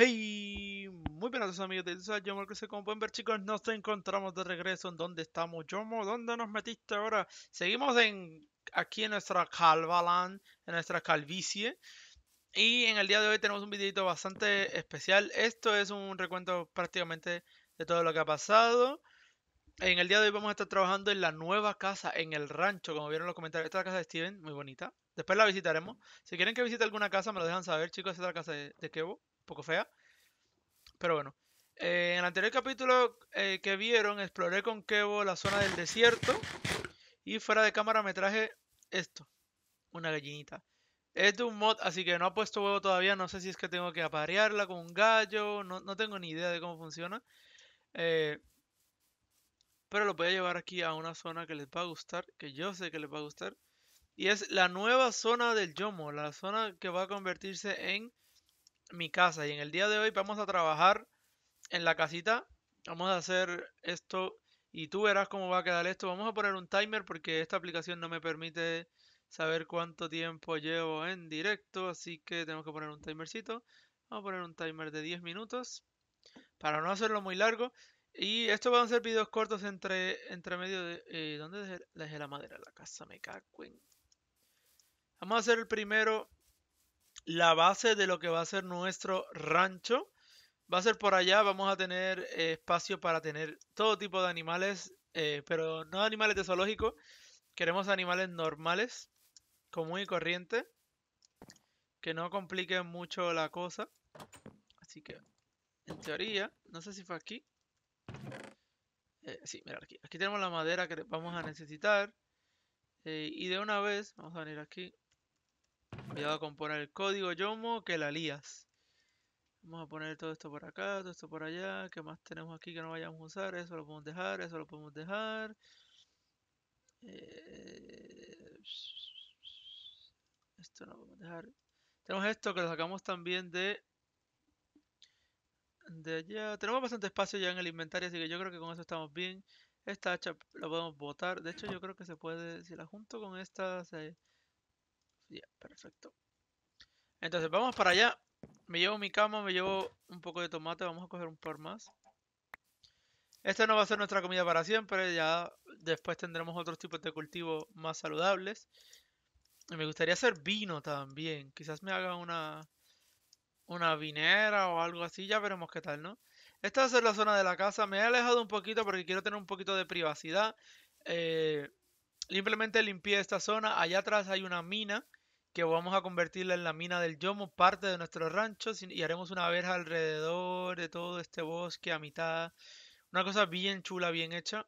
Hey, muy buenas amigos de YouTube. yo como pueden ver chicos, nos encontramos de regreso en donde estamos, Yomo, ¿dónde nos metiste ahora? Seguimos en aquí en nuestra Calvaland, en nuestra calvicie, y en el día de hoy tenemos un videito bastante especial, esto es un recuento prácticamente de todo lo que ha pasado, en el día de hoy vamos a estar trabajando en la nueva casa, en el rancho, como vieron en los comentarios, esta es la casa de Steven, muy bonita, Después la visitaremos. Si quieren que visite alguna casa, me lo dejan saber, chicos. Esa es la casa de, Kevo, un poco fea. Pero bueno. Eh, en el anterior capítulo eh, que vieron, exploré con Kevo la zona del desierto. Y fuera de cámara me traje esto. Una gallinita. Es de un mod, así que no ha puesto huevo todavía. No sé si es que tengo que aparearla con un gallo. No, tengo ni idea de cómo funciona. Eh, pero lo voy a llevar aquí a una zona que les va a gustar. Que yo sé que les va a gustar. Y es la nueva zona del Yomo, la zona que va a convertirse en mi casa. Y en el día de hoy vamos a trabajar en la casita. Vamos a hacer esto y tú verás cómo va a quedar esto. Vamos a poner un timer porque esta aplicación no me permite saber cuánto tiempo llevo en directo. Así que tenemos que poner un timercito. Vamos a poner un timer de 10 minutos para no hacerlo muy largo. Y estos van a ser videos cortos entre, entre medio de... Eh, ¿Dónde dejé, la madera? La casa me cago en... Vamos a hacer primero, la base de lo que va a ser nuestro rancho. Va a ser por allá, vamos a tener eh, espacio para tener todo tipo de animales, eh, pero no animales de zoológico. Queremos animales normales, común y corriente, que no compliquen mucho la cosa. Así que, en teoría, no sé si fue aquí. Eh, sí, mira, aquí, aquí tenemos la madera que vamos a necesitar. y de una vez, vamos a venir aquí. Voy a componer el código Yomo que la lías. Vamos a poner todo esto por acá, todo esto por allá. ¿Qué más tenemos aquí que no vayamos a usar? Eso lo podemos dejar, eso lo podemos dejar. Eh, esto no lo podemos dejar. Tenemos esto que lo sacamos también de... De allá. Tenemos bastante espacio ya en el inventario, así que yo creo que con eso estamos bien. Esta hacha la podemos botar. De hecho, yo creo que se puede... Si la junto con esta... Ya, perfecto. Entonces, vamos para allá. Me llevo mi cama, me llevo un poco de tomate. Vamos a coger un par más. Esta no va a ser nuestra comida para siempre. Ya después tendremos otros tipos de cultivos más saludables. me gustaría hacer vino también. Quizás me haga una, una vinera o algo así. Ya veremos qué tal, ¿no? Esta va a ser la zona de la casa. Me he alejado un poquito porque quiero tener un poquito de privacidad. Eh, simplemente limpié esta zona. Allá atrás hay una mina que vamos a convertirla en la mina del Yomo, parte de nuestro rancho, y haremos una verja alrededor de todo este bosque a mitad. Una cosa bien chula, bien hecha.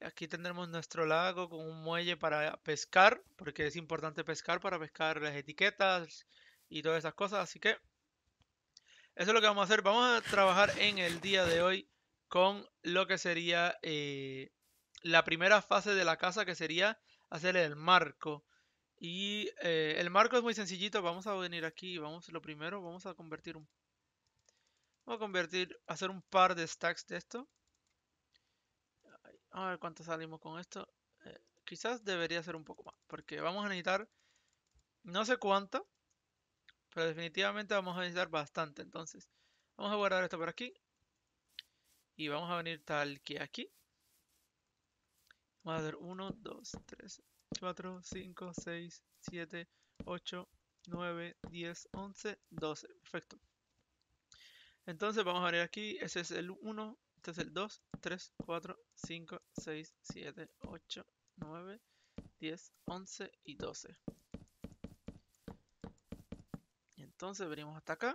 Aquí tendremos nuestro lago con un muelle para pescar, porque es importante pescar para pescar las etiquetas y todas esas cosas. Así que eso es lo que vamos a hacer. Vamos a trabajar en el día de hoy con lo que sería eh, la primera fase de la casa, que sería hacer el marco. Y eh, el marco es muy sencillito. Vamos a venir aquí. Vamos lo primero. Vamos a convertir un. Vamos a convertir. Hacer un par de stacks de esto. A ver cuánto salimos con esto. Eh, quizás debería ser un poco más. Porque vamos a necesitar. No sé cuánto. Pero definitivamente vamos a necesitar bastante. Entonces. Vamos a guardar esto por aquí. Y vamos a venir tal que aquí. Vamos a hacer 1, 2, 3, 4, 5, 6, 7, 8, 9, 10, 11, 12. Perfecto. Entonces vamos a ver aquí. Ese es el 1, este es el 2, 3, 4, 5, 6, 7, 8, 9, 10, 11 y 12. Y Entonces venimos hasta acá.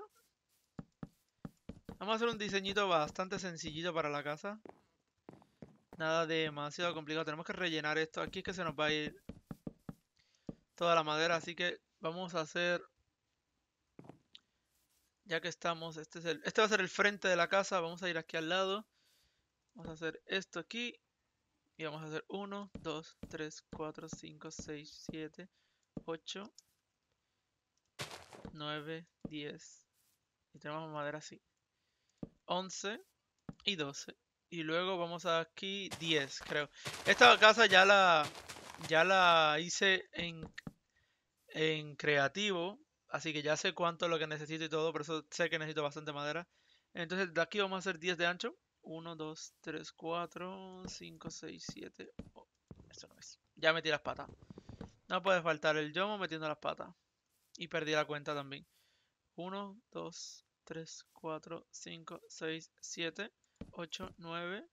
Vamos a hacer un diseñito bastante sencillito para la casa. Nada demasiado complicado. Tenemos que rellenar esto. Aquí es que se nos va a ir toda la madera, así que vamos a hacer, ya que estamos, este, es el, este va a ser el frente de la casa, vamos a ir aquí al lado, vamos a hacer esto aquí, y vamos a hacer 1, 2, 3, 4, 5, 6, 7, 8, 9, 10, y tenemos madera así, 11 y 12. Y luego vamos a aquí 10, creo. Esta casa ya la ya la hice en en creativo, así que ya sé cuánto es lo que necesito y todo, por eso sé que necesito bastante madera. Entonces de aquí vamos a hacer 10 de ancho. 1, 2, 3, 4, 5, 6, 7. Oh, esto no es. Ya metí las patas. No puede faltar el yomo metiendo las patas. Y perdí la cuenta también. 1, 2, 3, 4, 5, 6, 7, 8, 9,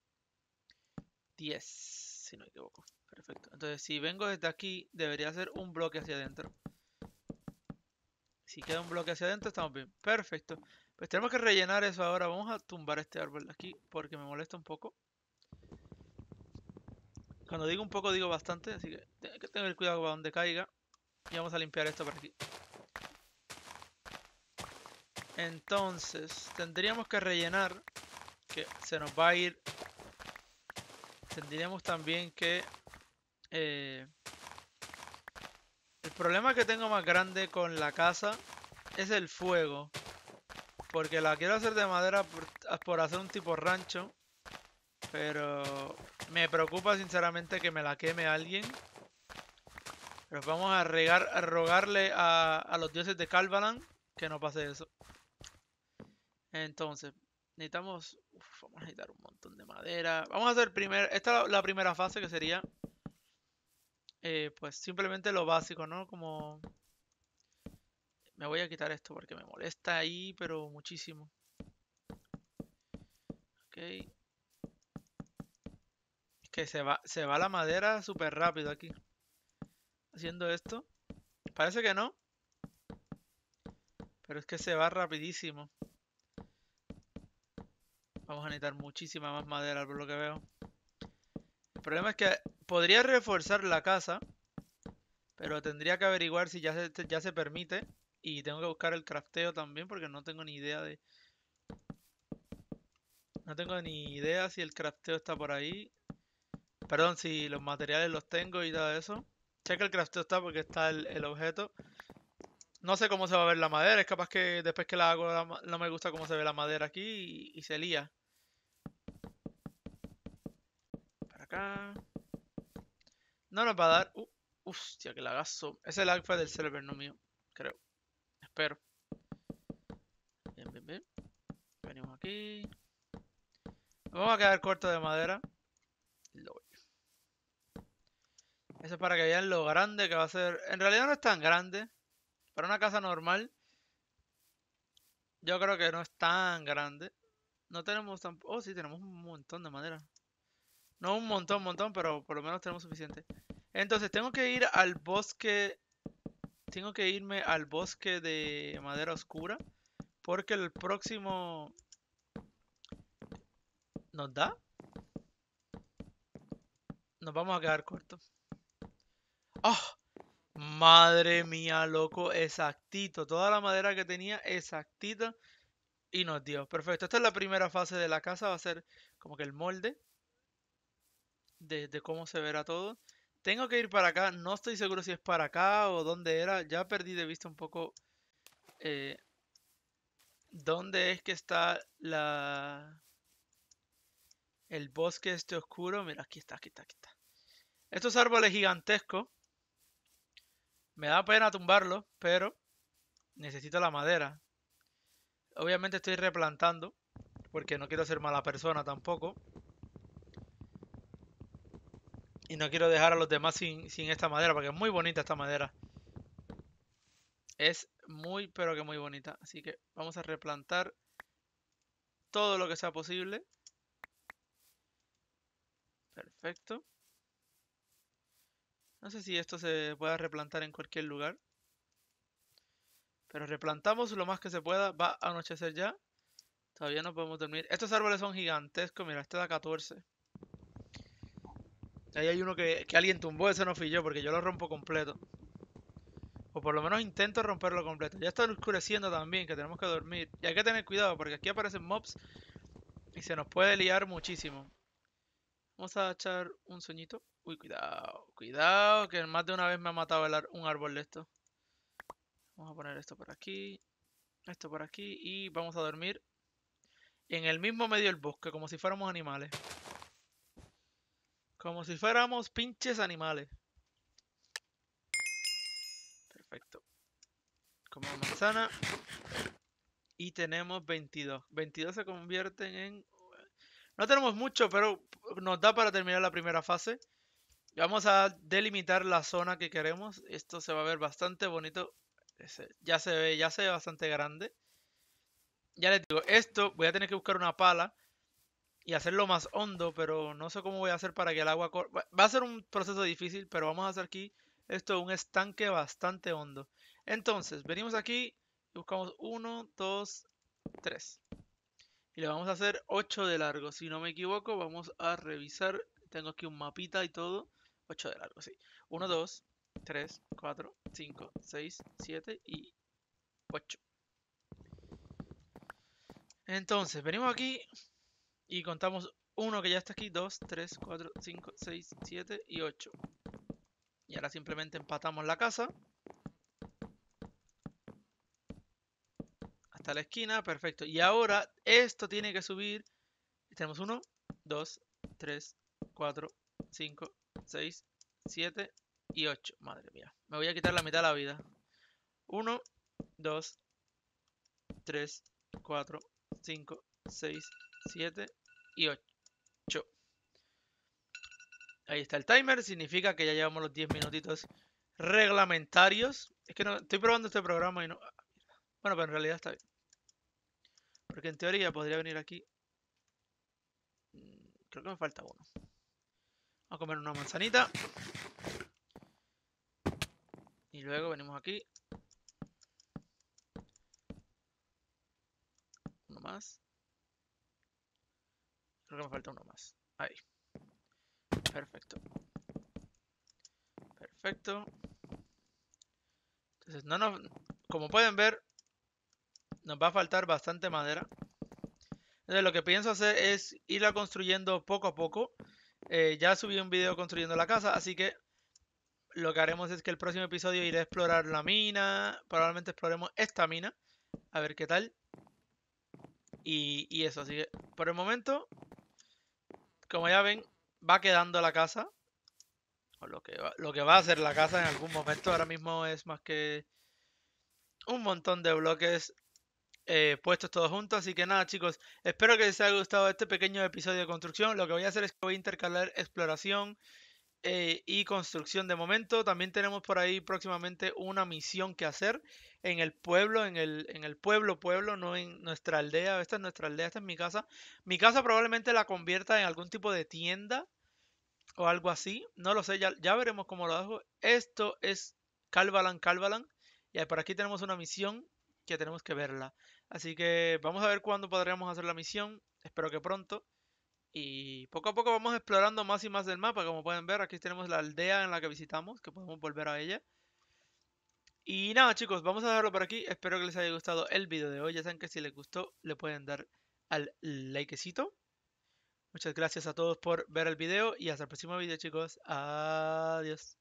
10. Si no me equivoco. Perfecto. Entonces si vengo desde aquí, debería hacer un bloque hacia adentro. Si queda un bloque hacia adentro, estamos bien. Perfecto. Pues tenemos que rellenar eso ahora. Vamos a tumbar este árbol de aquí porque me molesta un poco. Cuando digo un poco, digo bastante. Así que hay que tener cuidado para donde caiga. Y vamos a limpiar esto por aquí. Entonces, tendríamos que rellenar. Que se nos va a ir. Tendríamos también que... Eh, el problema que tengo más grande con la casa es el fuego. Porque la quiero hacer de madera por, hacer un tipo rancho. Pero me preocupa sinceramente que me la queme alguien. Pero vamos a, regar, rogarle a, los dioses de Calvalan que no pase eso. Entonces, necesitamos... vamos a necesitar un montón de madera. Vamos a hacer primer... Esta la primera fase que sería eh, pues simplemente lo básico, ¿no? Como... Me voy a quitar esto porque me molesta ahí, pero muchísimo. Ok. Es que se va, se va la madera súper rápido aquí. Haciendo esto. Parece que no. Pero es que se va rapidísimo. Vamos a necesitar muchísima más madera por lo que veo. El problema es que podría reforzar la casa, pero tendría que averiguar si ya se, ya se permite. Y tengo que buscar el crafteo también porque no tengo ni idea de... No tengo ni idea si el crafteo está por ahí. Perdón, si los materiales los tengo y todo eso. Checa el crafteo está porque está el, objeto. No sé cómo se va a ver la madera. Es capaz que después que la hago no me gusta cómo se ve la madera aquí y se lía. Para acá. No nos va a dar. Uh, hostia, que lagazo. Ese lag fue del server, no mío. Creo. Espero. Bien, bien, bien. Venimos aquí. Nos vamos a quedar corto de madera. Lol. Eso es para que vean lo grande que va a ser. En realidad no es tan grande. Para una casa normal. Yo creo que no es tan grande. No tenemos tan... Oh, sí, tenemos un montón de madera. No un montón, montón, pero por lo menos tenemos suficiente. Entonces tengo que ir al bosque. Tengo que irme al bosque de madera oscura. Porque el próximo... ¿Nos da? Nos vamos a quedar corto. ¡Oh! ¡Ah! Madre mía, loco. Exactito. Toda la madera que tenía, exactita. Y nos dio. Perfecto. Esta es la primera fase de la casa. Va a ser como que el molde. De, de cómo se verá todo. Tengo que ir para acá. No estoy seguro si es para acá o dónde era. Ya perdí de vista un poco... Eh, ¿Dónde es que está la... El bosque este oscuro? Mira, aquí está, aquí está, aquí está. Estos árboles gigantescos. Me da pena tumbarlos, pero necesito la madera. Obviamente estoy replantando. Porque no quiero ser mala persona tampoco. Y no quiero dejar a los demás sin, esta madera, porque es muy bonita esta madera. Es muy, pero que muy bonita. Así que vamos a replantar todo lo que sea posible. Perfecto. No sé si esto se pueda replantar en cualquier lugar. Pero replantamos lo más que se pueda. Va a anochecer ya. Todavía no podemos dormir. Estos árboles son gigantescos. Mira, este da 14. Ahí hay uno que, alguien tumbó, ese no fui yo, porque yo lo rompo completo. O por lo menos intento romperlo completo. Ya está oscureciendo también, que tenemos que dormir. Y hay que tener cuidado, porque aquí aparecen mobs y se nos puede liar muchísimo. Vamos a echar un sueñito. Uy, cuidado, cuidado, que más de una vez me ha matado un árbol de esto. Vamos a poner esto por aquí, esto por aquí y vamos a dormir en el mismo medio del bosque, como si fuéramos animales. Como si fuéramos pinches animales. Perfecto. Como manzana. Y tenemos 22. 22 se convierten en... No tenemos mucho, pero nos da para terminar la primera fase. Vamos a delimitar la zona que queremos. Esto se va a ver bastante bonito. Ya se ve, ya se ve bastante grande. Ya les digo, esto voy a tener que buscar una pala y hacerlo más hondo, pero no sé cómo voy a hacer para que el agua... Va a ser un proceso difícil, pero vamos a hacer aquí esto un estanque bastante hondo. Entonces, venimos aquí y buscamos 1, 2, 3. Y le vamos a hacer 8 de largo. Si no me equivoco, vamos a revisar. Tengo aquí un mapita y todo. 8 de largo, sí. 1, 2, 3, 4, 5, 6, 7 y 8. Entonces, venimos aquí y contamos uno que ya está aquí, 2, 3, 4, 5, 6, 7 y 8. Y ahora simplemente empatamos la casa. Hasta la esquina, perfecto. Y ahora esto tiene que subir. Tenemos 1, 2, 3, 4, 5, 6, 7 y 8. Madre mía. Me voy a quitar la mitad de la vida. 1, 2, 3, 4, 5, 6, 7 y 8. Ahí está el timer, significa que ya llevamos los 10 minutitos reglamentarios. Es que no, estoy probando este programa y no... Ah, bueno, pero en realidad está bien. Porque en teoría podría venir aquí. Mm, creo que me falta uno. Vamos a comer una manzanita. Y luego venimos aquí. Uno más. Creo que me falta uno más. Ahí. Perfecto. Perfecto. Entonces, no nos... Como pueden ver, nos va a faltar bastante madera. Entonces, lo que pienso hacer es irla construyendo poco a poco. Eh, ya subí un video construyendo la casa, así que lo que haremos es que el próximo episodio iré a explorar la mina. Probablemente exploremos esta mina. A ver qué tal. Y, y eso, así que por el momento como ya ven, va quedando la casa. lo que, va, lo que va a ser la casa en algún momento. Ahora mismo es más que un montón de bloques eh, puestos todos juntos. Así que nada, chicos, espero que les haya gustado este pequeño episodio de construcción. Lo que voy a hacer es que voy a intercalar exploración eh, y construcción de momento. También tenemos por ahí próximamente una misión que hacer en el pueblo, en el, en el pueblo, pueblo, no en nuestra aldea. Esta es nuestra aldea, esta es mi casa. Mi casa probablemente la convierta en algún tipo de tienda o algo así. No lo sé, ya, veremos cómo lo hago. Esto es Calvalan, Calvalan. Y por aquí tenemos una misión que tenemos que verla. Así que vamos a ver cuándo podremos hacer la misión. Espero que pronto. Y poco a poco vamos explorando más y más del mapa. Como pueden ver, aquí tenemos la aldea en la que visitamos, que podemos volver a ella. Y nada chicos, vamos a dejarlo por aquí. Espero que les haya gustado el video de hoy. Ya saben que si les gustó, le pueden dar al likecito. Muchas gracias a todos por ver el video y hasta el próximo video chicos. Adiós.